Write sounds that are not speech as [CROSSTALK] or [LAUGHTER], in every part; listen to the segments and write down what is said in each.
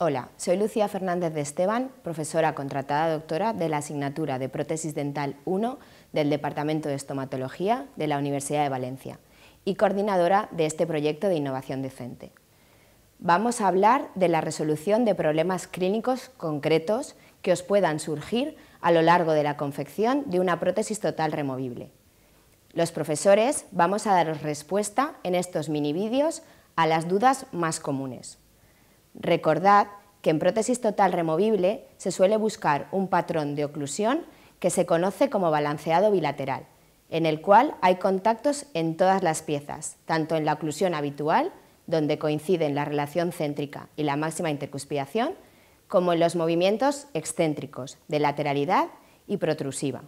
Hola, soy Lucía Fernández de Esteban, profesora contratada doctora de la asignatura de Prótesis Dental 1 del Departamento de Estomatología de la Universidad de Valencia y coordinadora de este proyecto de innovación decente. Vamos a hablar de la resolución de problemas clínicos concretos que os puedan surgir a lo largo de la confección de una prótesis total removible. Los profesores vamos a daros respuesta en estos mini vídeos a las dudas más comunes. Recordad que en prótesis total removible se suele buscar un patrón de oclusión que se conoce como balanceado bilateral, en el cual hay contactos en todas las piezas, tanto en la oclusión habitual, donde coinciden la relación céntrica y la máxima intercuspidación, como en los movimientos excéntricos de lateralidad y protrusiva.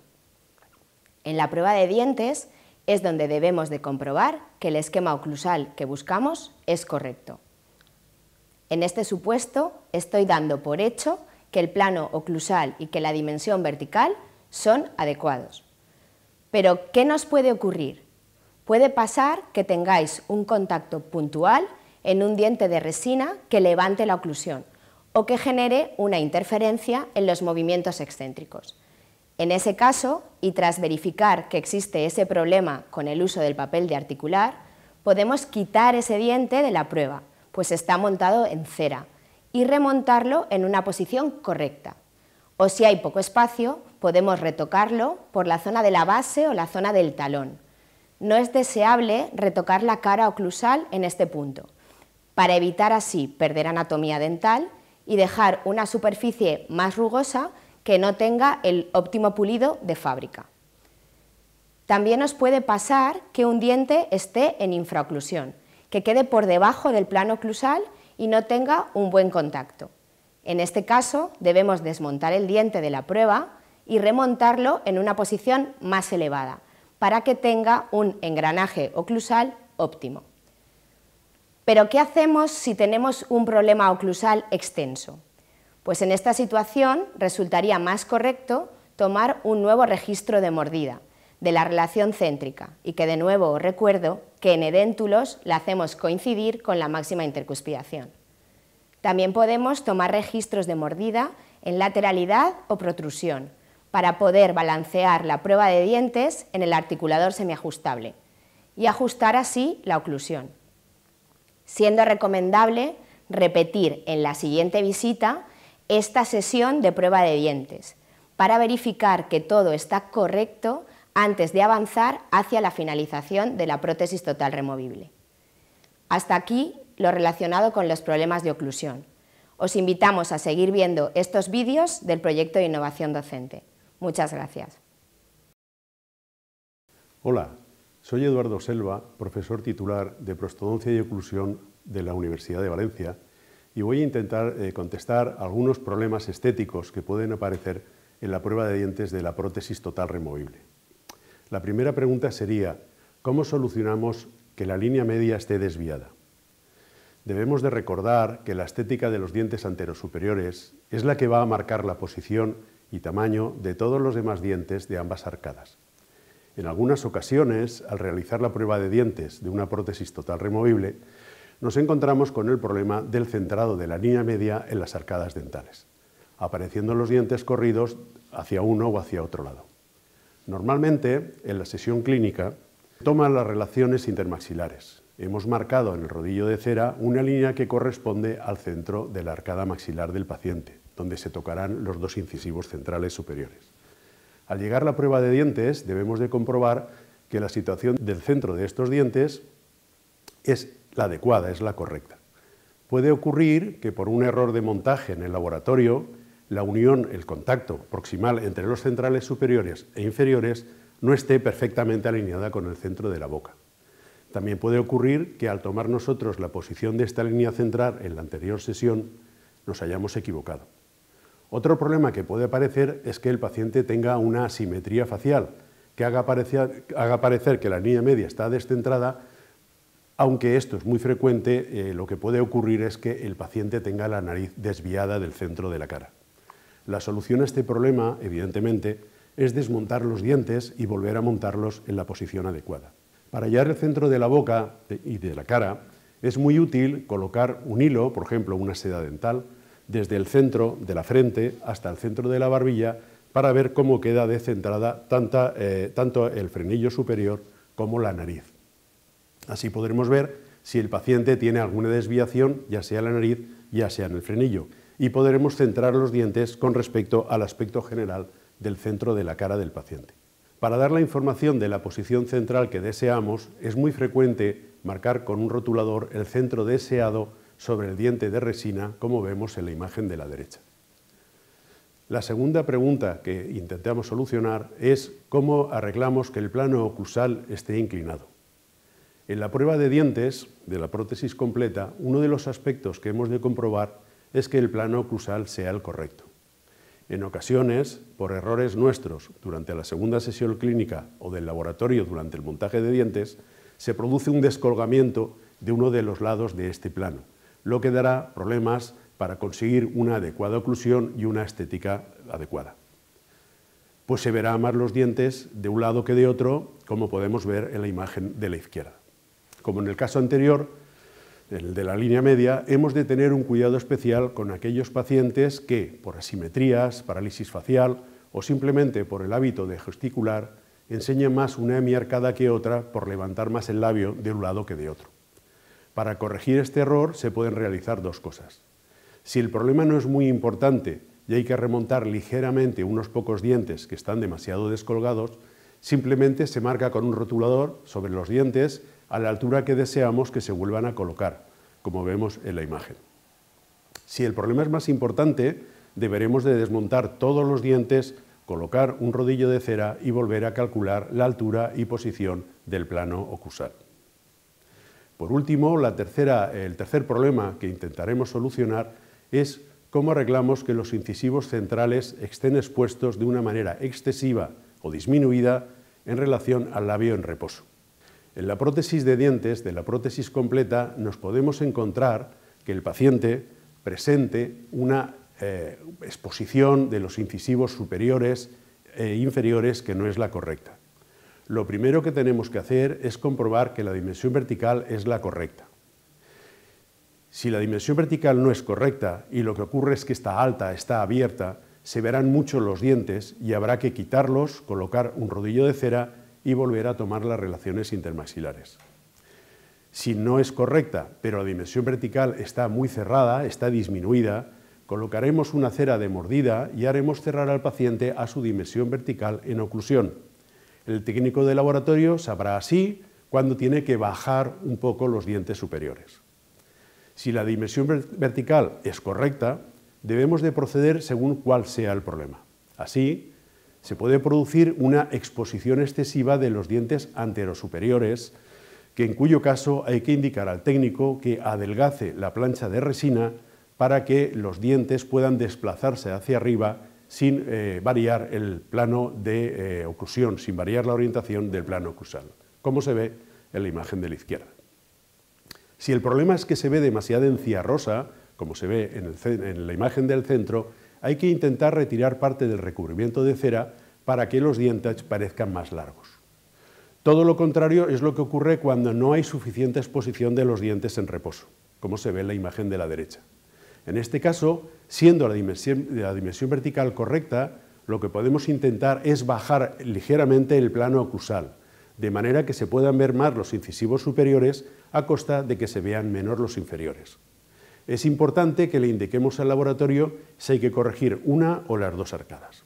En la prueba de dientes es donde debemos de comprobar que el esquema oclusal que buscamos es correcto. En este supuesto, estoy dando por hecho que el plano oclusal y que la dimensión vertical son adecuados. Pero, ¿qué nos puede ocurrir? Puede pasar que tengáis un contacto puntual en un diente de resina que levante la oclusión o que genere una interferencia en los movimientos excéntricos. En ese caso, y tras verificar que existe ese problema con el uso del papel de articular, podemos quitar ese diente de la prueba pues está montado en cera y remontarlo en una posición correcta. O si hay poco espacio, podemos retocarlo por la zona de la base o la zona del talón. No es deseable retocar la cara oclusal en este punto, para evitar así perder anatomía dental y dejar una superficie más rugosa que no tenga el óptimo pulido de fábrica. También nos puede pasar que un diente esté en infraoclusión, que quede por debajo del plano oclusal y no tenga un buen contacto. En este caso, debemos desmontar el diente de la prueba y remontarlo en una posición más elevada, para que tenga un engranaje oclusal óptimo. Pero, ¿qué hacemos si tenemos un problema oclusal extenso? Pues en esta situación resultaría más correcto tomar un nuevo registro de mordida, de la relación céntrica, y que de nuevo recuerdo que en edéntulos la hacemos coincidir con la máxima intercuspidación. También podemos tomar registros de mordida en lateralidad o protrusión para poder balancear la prueba de dientes en el articulador semiajustable y ajustar así la oclusión, siendo recomendable repetir en la siguiente visita esta sesión de prueba de dientes para verificar que todo está correcto antes de avanzar hacia la finalización de la prótesis total removible. Hasta aquí lo relacionado con los problemas de oclusión. Os invitamos a seguir viendo estos vídeos del proyecto de innovación docente. Muchas gracias. Hola, soy Eduardo Selva, profesor titular de Prostodoncia y Oclusión de la Universidad de Valencia y voy a intentar eh, contestar algunos problemas estéticos que pueden aparecer en la prueba de dientes de la prótesis total removible. La primera pregunta sería, ¿cómo solucionamos que la línea media esté desviada? Debemos de recordar que la estética de los dientes superiores es la que va a marcar la posición y tamaño de todos los demás dientes de ambas arcadas. En algunas ocasiones, al realizar la prueba de dientes de una prótesis total removible, nos encontramos con el problema del centrado de la línea media en las arcadas dentales, apareciendo los dientes corridos hacia uno o hacia otro lado. Normalmente, en la sesión clínica, toman las relaciones intermaxilares. Hemos marcado en el rodillo de cera una línea que corresponde al centro de la arcada maxilar del paciente, donde se tocarán los dos incisivos centrales superiores. Al llegar la prueba de dientes, debemos de comprobar que la situación del centro de estos dientes es la adecuada, es la correcta. Puede ocurrir que por un error de montaje en el laboratorio la unión, el contacto proximal entre los centrales superiores e inferiores no esté perfectamente alineada con el centro de la boca. También puede ocurrir que al tomar nosotros la posición de esta línea central en la anterior sesión nos hayamos equivocado. Otro problema que puede aparecer es que el paciente tenga una asimetría facial, que haga parecer, que la línea media está descentrada, aunque esto es muy frecuente, eh, lo que puede ocurrir es que el paciente tenga la nariz desviada del centro de la cara. La solución a este problema, evidentemente, es desmontar los dientes y volver a montarlos en la posición adecuada. Para hallar el centro de la boca eh, y de la cara, es muy útil colocar un hilo, por ejemplo una seda dental, desde el centro de la frente hasta el centro de la barbilla para ver cómo queda descentrada eh, tanto el frenillo superior como la nariz. Así podremos ver si el paciente tiene alguna desviación, ya sea en la nariz, ya sea en el frenillo, y podremos centrar los dientes con respecto al aspecto general del centro de la cara del paciente. Para dar la información de la posición central que deseamos, es muy frecuente marcar con un rotulador el centro deseado sobre el diente de resina, como vemos en la imagen de la derecha. La segunda pregunta que intentamos solucionar es cómo arreglamos que el plano oclusal esté inclinado. En la prueba de dientes de la prótesis completa, uno de los aspectos que hemos de comprobar es que el plano oclusal sea el correcto. En ocasiones, por errores nuestros durante la segunda sesión clínica o del laboratorio durante el montaje de dientes, se produce un descolgamiento de uno de los lados de este plano, lo que dará problemas para conseguir una adecuada oclusión y una estética adecuada. Pues se verá más los dientes de un lado que de otro, como podemos ver en la imagen de la izquierda. Como en el caso anterior, el de la línea media, hemos de tener un cuidado especial con aquellos pacientes que, por asimetrías, parálisis facial o simplemente por el hábito de gesticular, enseñan más una hemiarcada que otra por levantar más el labio de un lado que de otro. Para corregir este error se pueden realizar dos cosas. Si el problema no es muy importante y hay que remontar ligeramente unos pocos dientes que están demasiado descolgados, simplemente se marca con un rotulador sobre los dientes a la altura que deseamos que se vuelvan a colocar, como vemos en la imagen. Si el problema es más importante, deberemos de desmontar todos los dientes, colocar un rodillo de cera y volver a calcular la altura y posición del plano ocusal. Por último, el tercer problema que intentaremos solucionar es cómo arreglamos que los incisivos centrales estén expuestos de una manera excesiva o disminuida en relación al labio en reposo. En la prótesis de dientes, de la prótesis completa, nos podemos encontrar que el paciente presente una eh, exposición de los incisivos superiores e inferiores que no es la correcta. Lo primero que tenemos que hacer es comprobar que la dimensión vertical es la correcta. Si la dimensión vertical no es correcta y lo que ocurre es que está alta, está abierta, se verán mucho los dientes y habrá que quitarlos, colocar un rodillo de cera y volver a tomar las relaciones intermaxilares. Si no es correcta, pero la dimensión vertical está muy cerrada, está disminuida, colocaremos una cera de mordida y haremos cerrar al paciente a su dimensión vertical en oclusión. El técnico de laboratorio sabrá así cuando tiene que bajar un poco los dientes superiores. Si la dimensión vertical es correcta, debemos de proceder según cuál sea el problema. Así, se puede producir una exposición excesiva de los dientes anterosuperiores, que en cuyo caso hay que indicar al técnico que adelgace la plancha de resina para que los dientes puedan desplazarse hacia arriba sin eh, variar el plano de eh, oclusión, sin variar la orientación del plano ocusal, como se ve en la imagen de la izquierda. Si el problema es que se ve demasiada encía rosa, como se ve en la imagen del centro, hay que intentar retirar parte del recubrimiento de cera para que los dientes parezcan más largos. Todo lo contrario es lo que ocurre cuando no hay suficiente exposición de los dientes en reposo, como se ve en la imagen de la derecha. En este caso, siendo la dimensión, vertical correcta, lo que podemos intentar es bajar ligeramente el plano ocusal, de manera que se puedan ver más los incisivos superiores a costa de que se vean menos los inferiores es importante que le indiquemos al laboratorio si hay que corregir una o las dos arcadas.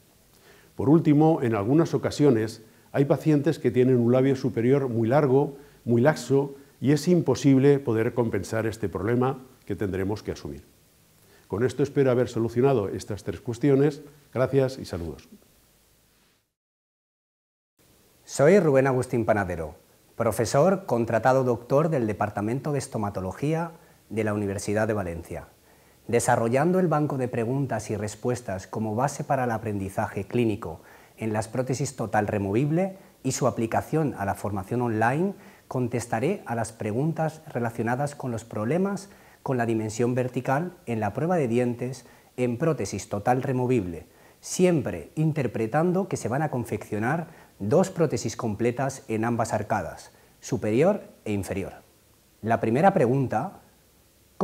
Por último, en algunas ocasiones hay pacientes que tienen un labio superior muy largo, muy laxo, y es imposible poder compensar este problema que tendremos que asumir. Con esto espero haber solucionado estas tres cuestiones. Gracias y saludos. Soy Rubén Agustín Panadero, profesor contratado doctor del Departamento de Estomatología de la Universidad de Valencia. Desarrollando el banco de preguntas y respuestas como base para el aprendizaje clínico en las prótesis total removible y su aplicación a la formación online, contestaré a las preguntas relacionadas con los problemas con la dimensión vertical en la prueba de dientes en prótesis total removible, siempre interpretando que se van a confeccionar dos prótesis completas en ambas arcadas, superior e inferior. La primera pregunta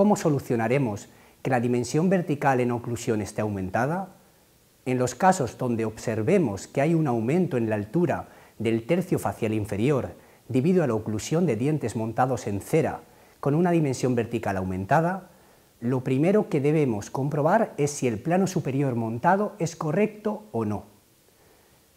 ¿Cómo solucionaremos que la dimensión vertical en oclusión esté aumentada? En los casos donde observemos que hay un aumento en la altura del tercio facial inferior debido a la oclusión de dientes montados en cera con una dimensión vertical aumentada, lo primero que debemos comprobar es si el plano superior montado es correcto o no.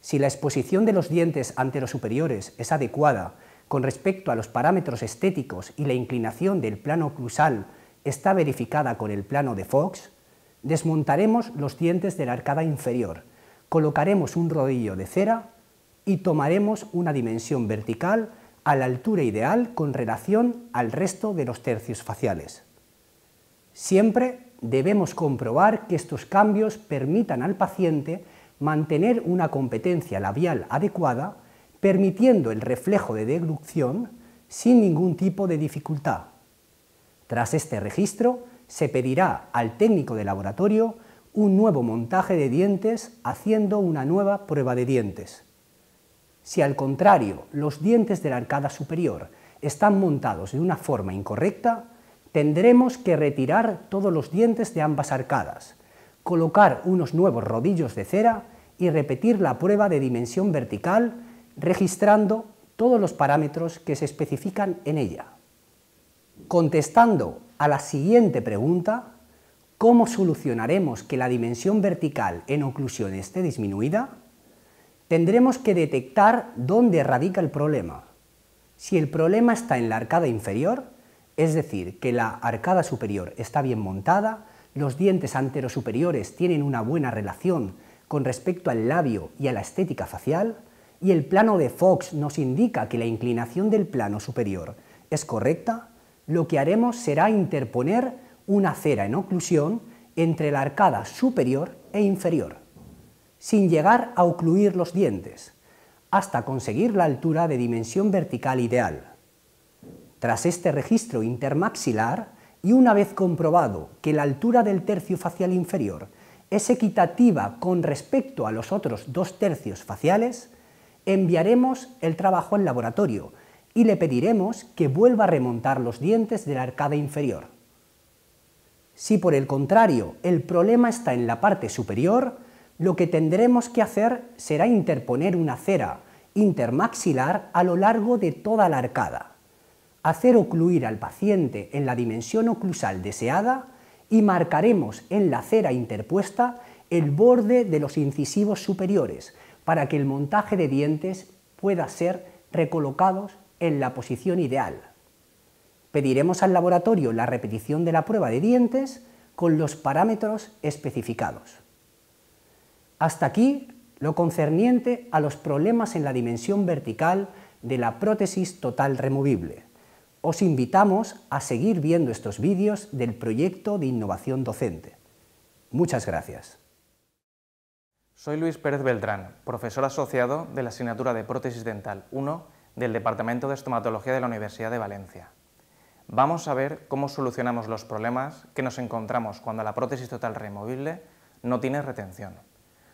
Si la exposición de los dientes ante los superiores es adecuada con respecto a los parámetros estéticos y la inclinación del plano oclusal está verificada con el plano de Fox, desmontaremos los dientes de la arcada inferior, colocaremos un rodillo de cera y tomaremos una dimensión vertical a la altura ideal con relación al resto de los tercios faciales. Siempre debemos comprobar que estos cambios permitan al paciente mantener una competencia labial adecuada, permitiendo el reflejo de deducción sin ningún tipo de dificultad. Tras este registro, se pedirá al técnico de laboratorio un nuevo montaje de dientes haciendo una nueva prueba de dientes. Si al contrario los dientes de la arcada superior están montados de una forma incorrecta, tendremos que retirar todos los dientes de ambas arcadas, colocar unos nuevos rodillos de cera y repetir la prueba de dimensión vertical registrando todos los parámetros que se especifican en ella. Contestando a la siguiente pregunta, ¿cómo solucionaremos que la dimensión vertical en oclusión esté disminuida? Tendremos que detectar dónde radica el problema. Si el problema está en la arcada inferior, es decir, que la arcada superior está bien montada, los dientes anterosuperiores tienen una buena relación con respecto al labio y a la estética facial, y el plano de Fox nos indica que la inclinación del plano superior es correcta, lo que haremos será interponer una cera en oclusión entre la arcada superior e inferior, sin llegar a ocluir los dientes, hasta conseguir la altura de dimensión vertical ideal. Tras este registro intermaxilar, y una vez comprobado que la altura del tercio facial inferior es equitativa con respecto a los otros dos tercios faciales, enviaremos el trabajo al laboratorio y le pediremos que vuelva a remontar los dientes de la arcada inferior. Si por el contrario el problema está en la parte superior, lo que tendremos que hacer será interponer una cera intermaxilar a lo largo de toda la arcada, hacer ocluir al paciente en la dimensión oclusal deseada y marcaremos en la cera interpuesta el borde de los incisivos superiores para que el montaje de dientes pueda ser recolocados en la posición ideal. Pediremos al laboratorio la repetición de la prueba de dientes con los parámetros especificados. Hasta aquí lo concerniente a los problemas en la dimensión vertical de la prótesis total removible. Os invitamos a seguir viendo estos vídeos del proyecto de innovación docente. Muchas gracias. Soy Luis Pérez Beltrán, profesor asociado de la asignatura de prótesis dental 1 del Departamento de Estomatología de la Universidad de Valencia. Vamos a ver cómo solucionamos los problemas que nos encontramos cuando la prótesis total removible no tiene retención.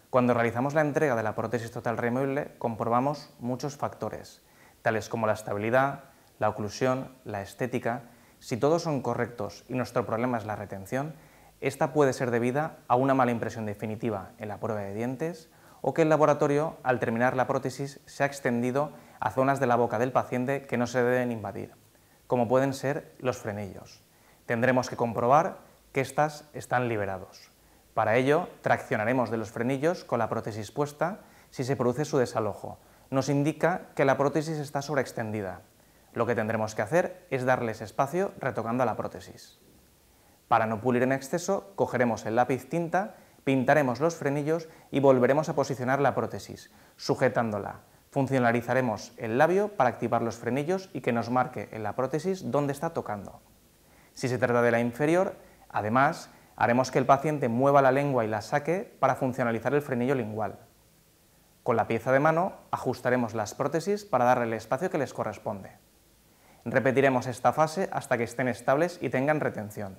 Cuando realizamos la entrega de la prótesis total removible comprobamos muchos factores, tales como la estabilidad, la oclusión, la estética. Si todos son correctos y nuestro problema es la retención, esta puede ser debida a una mala impresión definitiva en la prueba de dientes o que el laboratorio, al terminar la prótesis, se ha extendido a zonas de la boca del paciente que no se deben invadir, como pueden ser los frenillos. Tendremos que comprobar que éstas están liberados. Para ello, traccionaremos de los frenillos con la prótesis puesta si se produce su desalojo. Nos indica que la prótesis está sobreextendida. Lo que tendremos que hacer es darles espacio retocando la prótesis. Para no pulir en exceso, cogeremos el lápiz tinta, pintaremos los frenillos y volveremos a posicionar la prótesis, sujetándola, Funcionalizaremos el labio para activar los frenillos y que nos marque en la prótesis dónde está tocando. Si se trata de la inferior, además, haremos que el paciente mueva la lengua y la saque para funcionalizar el frenillo lingual. Con la pieza de mano ajustaremos las prótesis para darle el espacio que les corresponde. Repetiremos esta fase hasta que estén estables y tengan retención.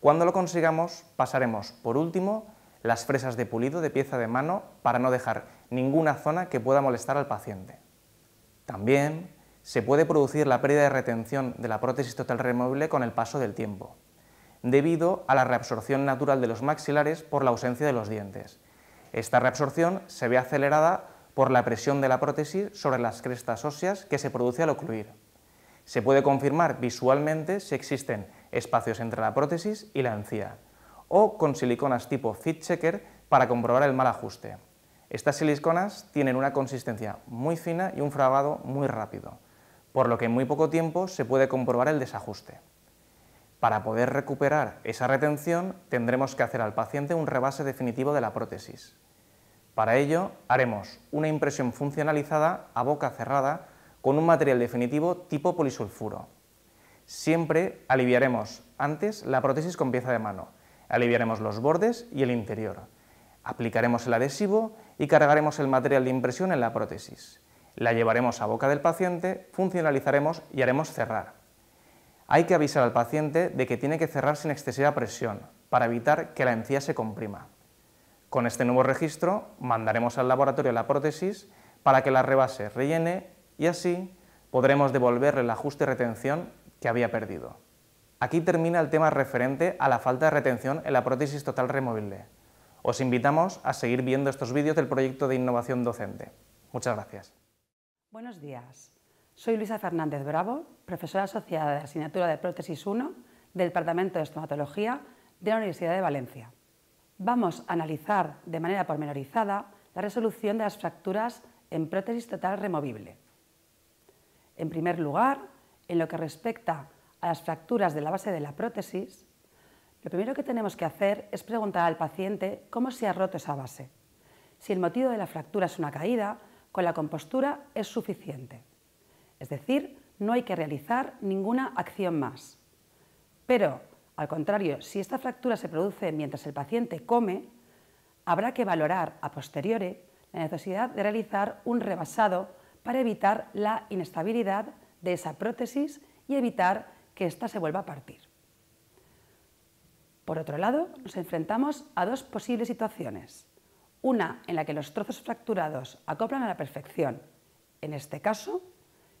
Cuando lo consigamos, pasaremos por último las fresas de pulido de pieza de mano para no dejar ninguna zona que pueda molestar al paciente. También se puede producir la pérdida de retención de la prótesis total removible con el paso del tiempo, debido a la reabsorción natural de los maxilares por la ausencia de los dientes. Esta reabsorción se ve acelerada por la presión de la prótesis sobre las crestas óseas que se produce al ocluir. Se puede confirmar visualmente si existen espacios entre la prótesis y la encía o con siliconas tipo fit checker para comprobar el mal ajuste. Estas siliconas tienen una consistencia muy fina y un fragado muy rápido, por lo que en muy poco tiempo se puede comprobar el desajuste. Para poder recuperar esa retención tendremos que hacer al paciente un rebase definitivo de la prótesis. Para ello haremos una impresión funcionalizada a boca cerrada con un material definitivo tipo polisulfuro. Siempre aliviaremos antes la prótesis con pieza de mano, Aliviaremos los bordes y el interior. Aplicaremos el adhesivo y cargaremos el material de impresión en la prótesis. La llevaremos a boca del paciente, funcionalizaremos y haremos cerrar. Hay que avisar al paciente de que tiene que cerrar sin excesiva presión, para evitar que la encía se comprima. Con este nuevo registro mandaremos al laboratorio la prótesis para que la rebase, rellene y así podremos devolverle el ajuste y retención que había perdido. Aquí termina el tema referente a la falta de retención en la prótesis total removible. Os invitamos a seguir viendo estos vídeos del proyecto de innovación docente. Muchas gracias. Buenos días. Soy Luisa Fernández Bravo, profesora asociada de asignatura de prótesis 1 del Departamento de Estomatología de la Universidad de Valencia. Vamos a analizar de manera pormenorizada la resolución de las fracturas en prótesis total removible. En primer lugar, en lo que respecta a las fracturas de la base de la prótesis, lo primero que tenemos que hacer es preguntar al paciente cómo se ha roto esa base. Si el motivo de la fractura es una caída, con la compostura es suficiente. Es decir, no hay que realizar ninguna acción más. Pero, al contrario, si esta fractura se produce mientras el paciente come, habrá que valorar a posteriori la necesidad de realizar un rebasado para evitar la inestabilidad de esa prótesis y evitar que ésta se vuelva a partir. Por otro lado, nos enfrentamos a dos posibles situaciones. Una en la que los trozos fracturados acoplan a la perfección. En este caso,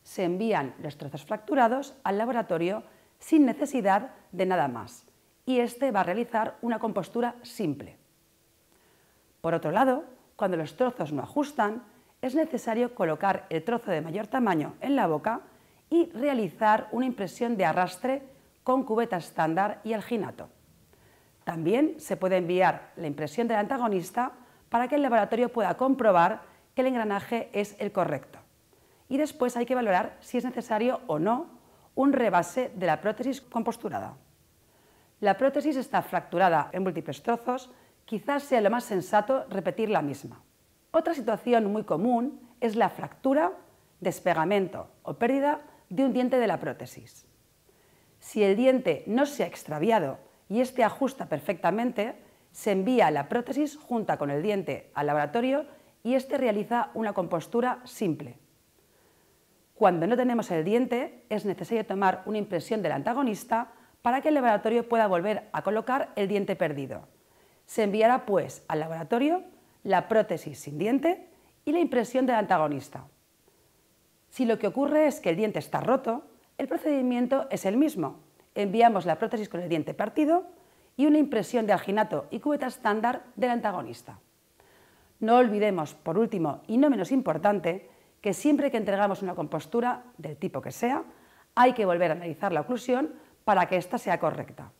se envían los trozos fracturados al laboratorio sin necesidad de nada más y éste va a realizar una compostura simple. Por otro lado, cuando los trozos no ajustan, es necesario colocar el trozo de mayor tamaño en la boca y realizar una impresión de arrastre con cubeta estándar y alginato. También se puede enviar la impresión del antagonista para que el laboratorio pueda comprobar que el engranaje es el correcto. Y después hay que valorar si es necesario o no un rebase de la prótesis composturada. La prótesis está fracturada en múltiples trozos, quizás sea lo más sensato repetir la misma. Otra situación muy común es la fractura, despegamento o pérdida de un diente de la prótesis. Si el diente no se ha extraviado y este ajusta perfectamente, se envía la prótesis junta con el diente al laboratorio y este realiza una compostura simple. Cuando no tenemos el diente, es necesario tomar una impresión del antagonista para que el laboratorio pueda volver a colocar el diente perdido. Se enviará pues al laboratorio la prótesis sin diente y la impresión del antagonista. Si lo que ocurre es que el diente está roto, el procedimiento es el mismo. Enviamos la prótesis con el diente partido y una impresión de alginato y cubeta estándar del antagonista. No olvidemos, por último y no menos importante, que siempre que entregamos una compostura, del tipo que sea, hay que volver a analizar la oclusión para que ésta sea correcta.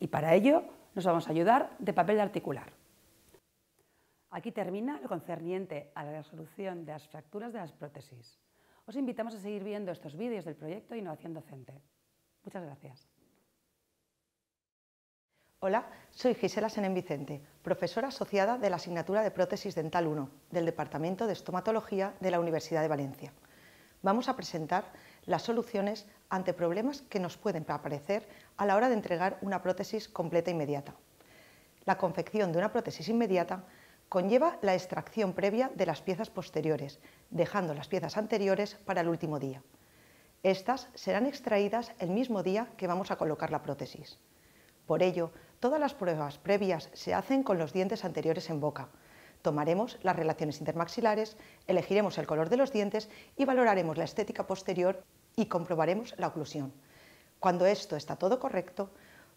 Y para ello nos vamos a ayudar de papel de articular. Aquí termina lo concerniente a la resolución de las fracturas de las prótesis. Os invitamos a seguir viendo estos vídeos del proyecto Innovación Docente. Muchas gracias. Hola, soy Gisela Senen Vicente, profesora asociada de la asignatura de Prótesis Dental 1 del Departamento de Estomatología de la Universidad de Valencia. Vamos a presentar las soluciones ante problemas que nos pueden aparecer a la hora de entregar una prótesis completa e inmediata. La confección de una prótesis inmediata Conlleva la extracción previa de las piezas posteriores, dejando las piezas anteriores para el último día. Estas serán extraídas el mismo día que vamos a colocar la prótesis. Por ello, todas las pruebas previas se hacen con los dientes anteriores en boca. Tomaremos las relaciones intermaxilares, elegiremos el color de los dientes y valoraremos la estética posterior y comprobaremos la oclusión. Cuando esto está todo correcto,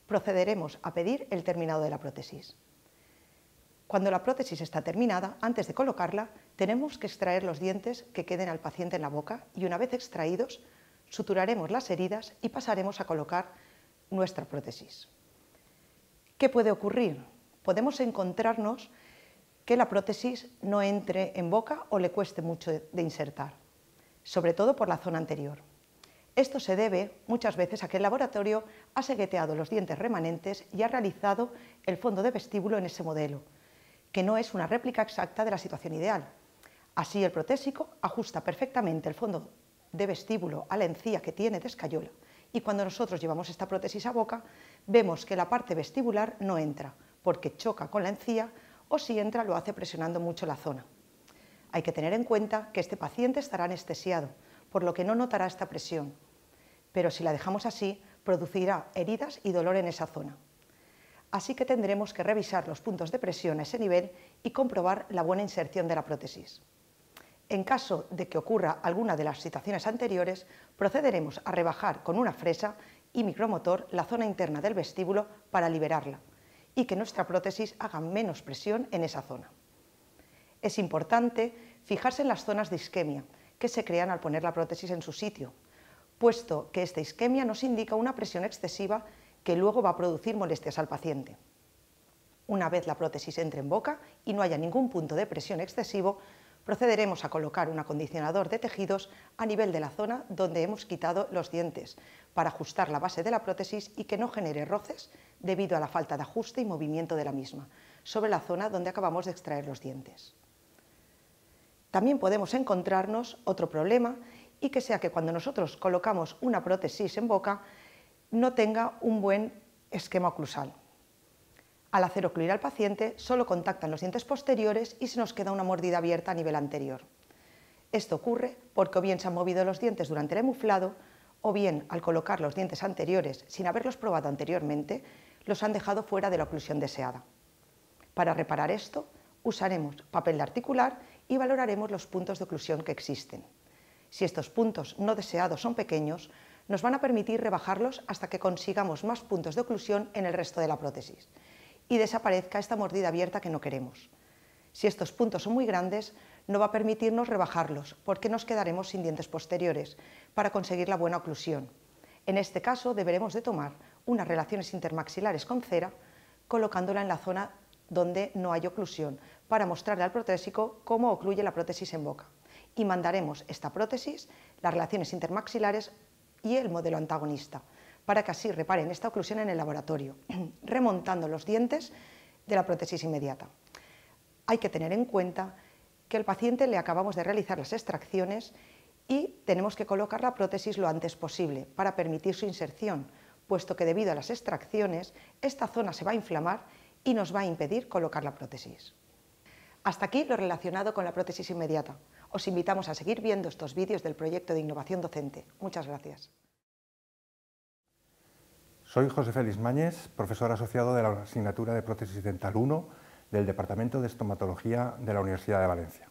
procederemos a pedir el terminado de la prótesis. Cuando la prótesis está terminada, antes de colocarla, tenemos que extraer los dientes que queden al paciente en la boca y una vez extraídos, suturaremos las heridas y pasaremos a colocar nuestra prótesis. ¿Qué puede ocurrir? Podemos encontrarnos que la prótesis no entre en boca o le cueste mucho de insertar, sobre todo por la zona anterior. Esto se debe muchas veces a que el laboratorio ha segueteado los dientes remanentes y ha realizado el fondo de vestíbulo en ese modelo, que no es una réplica exacta de la situación ideal. Así el protésico ajusta perfectamente el fondo de vestíbulo a la encía que tiene de escayola y cuando nosotros llevamos esta prótesis a boca vemos que la parte vestibular no entra porque choca con la encía o si entra lo hace presionando mucho la zona. Hay que tener en cuenta que este paciente estará anestesiado, por lo que no notará esta presión, pero si la dejamos así producirá heridas y dolor en esa zona así que tendremos que revisar los puntos de presión a ese nivel y comprobar la buena inserción de la prótesis. En caso de que ocurra alguna de las situaciones anteriores, procederemos a rebajar con una fresa y micromotor la zona interna del vestíbulo para liberarla y que nuestra prótesis haga menos presión en esa zona. Es importante fijarse en las zonas de isquemia que se crean al poner la prótesis en su sitio, puesto que esta isquemia nos indica una presión excesiva que luego va a producir molestias al paciente. Una vez la prótesis entre en boca y no haya ningún punto de presión excesivo, procederemos a colocar un acondicionador de tejidos a nivel de la zona donde hemos quitado los dientes, para ajustar la base de la prótesis y que no genere roces debido a la falta de ajuste y movimiento de la misma, sobre la zona donde acabamos de extraer los dientes. También podemos encontrarnos otro problema y que sea que cuando nosotros colocamos una prótesis en boca, no tenga un buen esquema oclusal. Al hacer ocluir al paciente, solo contactan los dientes posteriores y se nos queda una mordida abierta a nivel anterior. Esto ocurre porque o bien se han movido los dientes durante el emuflado, o bien al colocar los dientes anteriores sin haberlos probado anteriormente, los han dejado fuera de la oclusión deseada. Para reparar esto, usaremos papel de articular y valoraremos los puntos de oclusión que existen. Si estos puntos no deseados son pequeños, nos van a permitir rebajarlos hasta que consigamos más puntos de oclusión en el resto de la prótesis y desaparezca esta mordida abierta que no queremos. Si estos puntos son muy grandes, no va a permitirnos rebajarlos, porque nos quedaremos sin dientes posteriores para conseguir la buena oclusión. En este caso, deberemos de tomar unas relaciones intermaxilares con cera, colocándola en la zona donde no hay oclusión, para mostrarle al protésico cómo ocluye la prótesis en boca. Y mandaremos esta prótesis, las relaciones intermaxilares, y el modelo antagonista, para que así reparen esta oclusión en el laboratorio, [CLEARS THROAT] remontando los dientes de la prótesis inmediata. Hay que tener en cuenta que al paciente le acabamos de realizar las extracciones y tenemos que colocar la prótesis lo antes posible para permitir su inserción, puesto que debido a las extracciones esta zona se va a inflamar y nos va a impedir colocar la prótesis. Hasta aquí lo relacionado con la prótesis inmediata. Os invitamos a seguir viendo estos vídeos del proyecto de innovación docente. Muchas gracias. Soy José Félix Mañez, profesor asociado de la asignatura de prótesis dental 1 del Departamento de Estomatología de la Universidad de Valencia.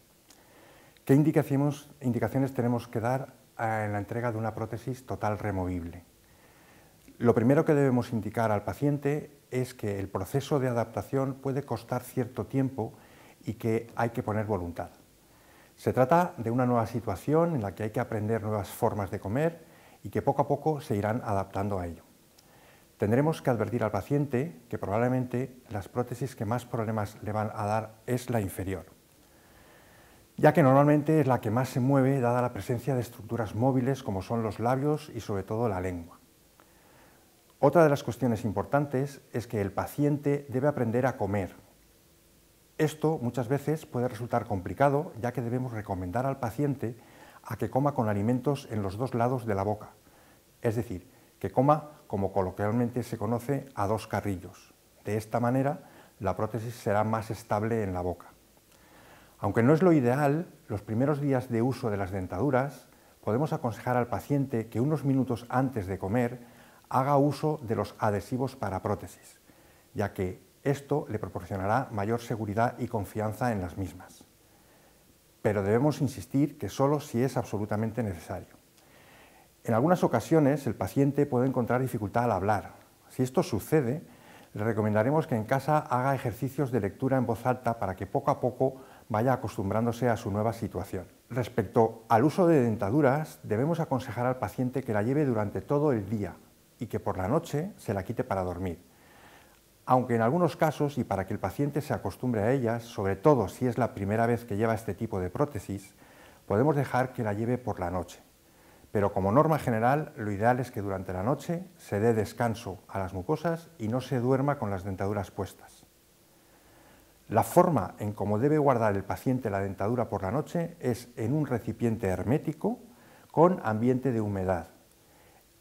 ¿Qué indicaciones tenemos que dar en la entrega de una prótesis total removible? Lo primero que debemos indicar al paciente es que el proceso de adaptación puede costar cierto tiempo y que hay que poner voluntad. Se trata de una nueva situación en la que hay que aprender nuevas formas de comer y que poco a poco se irán adaptando a ello. Tendremos que advertir al paciente que probablemente las prótesis que más problemas le van a dar es la inferior, ya que normalmente es la que más se mueve dada la presencia de estructuras móviles como son los labios y sobre todo la lengua. Otra de las cuestiones importantes es que el paciente debe aprender a comer, esto muchas veces puede resultar complicado, ya que debemos recomendar al paciente a que coma con alimentos en los dos lados de la boca, es decir, que coma como coloquialmente se conoce a dos carrillos. De esta manera, la prótesis será más estable en la boca. Aunque no es lo ideal, los primeros días de uso de las dentaduras podemos aconsejar al paciente que unos minutos antes de comer haga uso de los adhesivos para prótesis, ya que esto le proporcionará mayor seguridad y confianza en las mismas. Pero debemos insistir que solo si es absolutamente necesario. En algunas ocasiones el paciente puede encontrar dificultad al hablar. Si esto sucede, le recomendaremos que en casa haga ejercicios de lectura en voz alta para que poco a poco vaya acostumbrándose a su nueva situación. Respecto al uso de dentaduras, debemos aconsejar al paciente que la lleve durante todo el día y que por la noche se la quite para dormir aunque en algunos casos, y para que el paciente se acostumbre a ellas, sobre todo si es la primera vez que lleva este tipo de prótesis, podemos dejar que la lleve por la noche. Pero como norma general, lo ideal es que durante la noche se dé descanso a las mucosas y no se duerma con las dentaduras puestas. La forma en cómo debe guardar el paciente la dentadura por la noche es en un recipiente hermético con ambiente de humedad.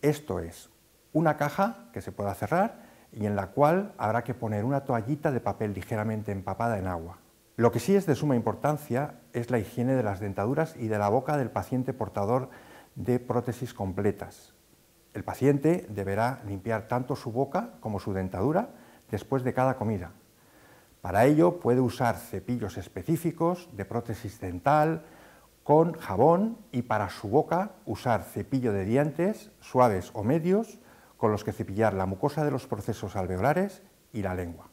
Esto es, una caja que se pueda cerrar y en la cual habrá que poner una toallita de papel ligeramente empapada en agua. Lo que sí es de suma importancia es la higiene de las dentaduras y de la boca del paciente portador de prótesis completas. El paciente deberá limpiar tanto su boca como su dentadura después de cada comida. Para ello puede usar cepillos específicos de prótesis dental con jabón y para su boca usar cepillo de dientes suaves o medios con los que cepillar la mucosa de los procesos alveolares y la lengua.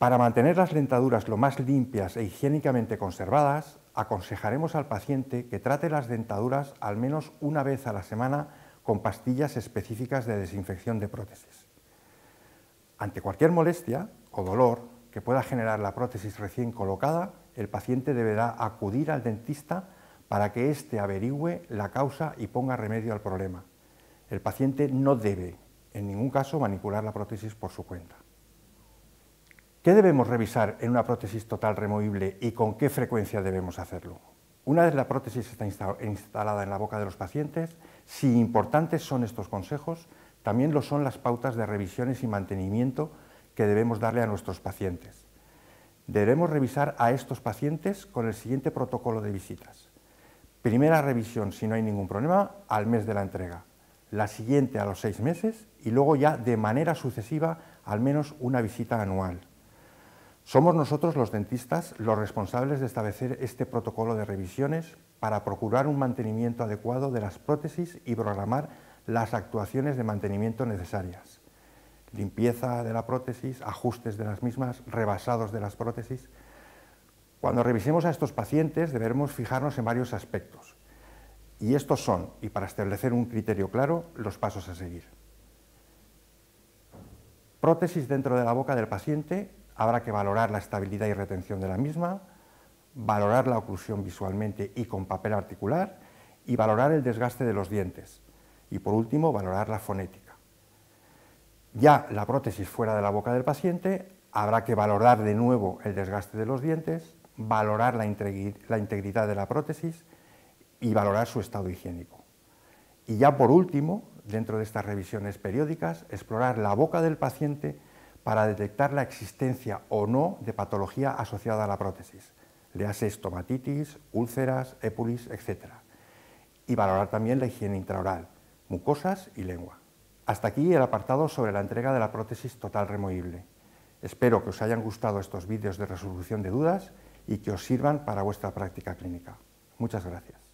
Para mantener las dentaduras lo más limpias e higiénicamente conservadas, aconsejaremos al paciente que trate las dentaduras al menos una vez a la semana con pastillas específicas de desinfección de prótesis. Ante cualquier molestia o dolor que pueda generar la prótesis recién colocada, el paciente deberá acudir al dentista para que éste averigüe la causa y ponga remedio al problema, el paciente no debe, en ningún caso, manipular la prótesis por su cuenta. ¿Qué debemos revisar en una prótesis total removible y con qué frecuencia debemos hacerlo? Una vez la prótesis está instalada en la boca de los pacientes, si importantes son estos consejos, también lo son las pautas de revisiones y mantenimiento que debemos darle a nuestros pacientes. Debemos revisar a estos pacientes con el siguiente protocolo de visitas. Primera revisión, si no hay ningún problema, al mes de la entrega la siguiente a los seis meses y luego ya de manera sucesiva al menos una visita anual. Somos nosotros los dentistas los responsables de establecer este protocolo de revisiones para procurar un mantenimiento adecuado de las prótesis y programar las actuaciones de mantenimiento necesarias. Limpieza de la prótesis, ajustes de las mismas, rebasados de las prótesis. Cuando revisemos a estos pacientes deberemos fijarnos en varios aspectos. Y estos son, y para establecer un criterio claro, los pasos a seguir. Prótesis dentro de la boca del paciente, habrá que valorar la estabilidad y retención de la misma, valorar la oclusión visualmente y con papel articular, y valorar el desgaste de los dientes. Y por último, valorar la fonética. Ya la prótesis fuera de la boca del paciente, habrá que valorar de nuevo el desgaste de los dientes, valorar la, integridad de la prótesis, y valorar su estado higiénico. Y ya por último, dentro de estas revisiones periódicas, explorar la boca del paciente para detectar la existencia o no de patología asociada a la prótesis, le estomatitis, úlceras, épulis, etc. Y valorar también la higiene intraoral, mucosas y lengua. Hasta aquí el apartado sobre la entrega de la prótesis total removible. Espero que os hayan gustado estos vídeos de resolución de dudas y que os sirvan para vuestra práctica clínica. Muchas gracias.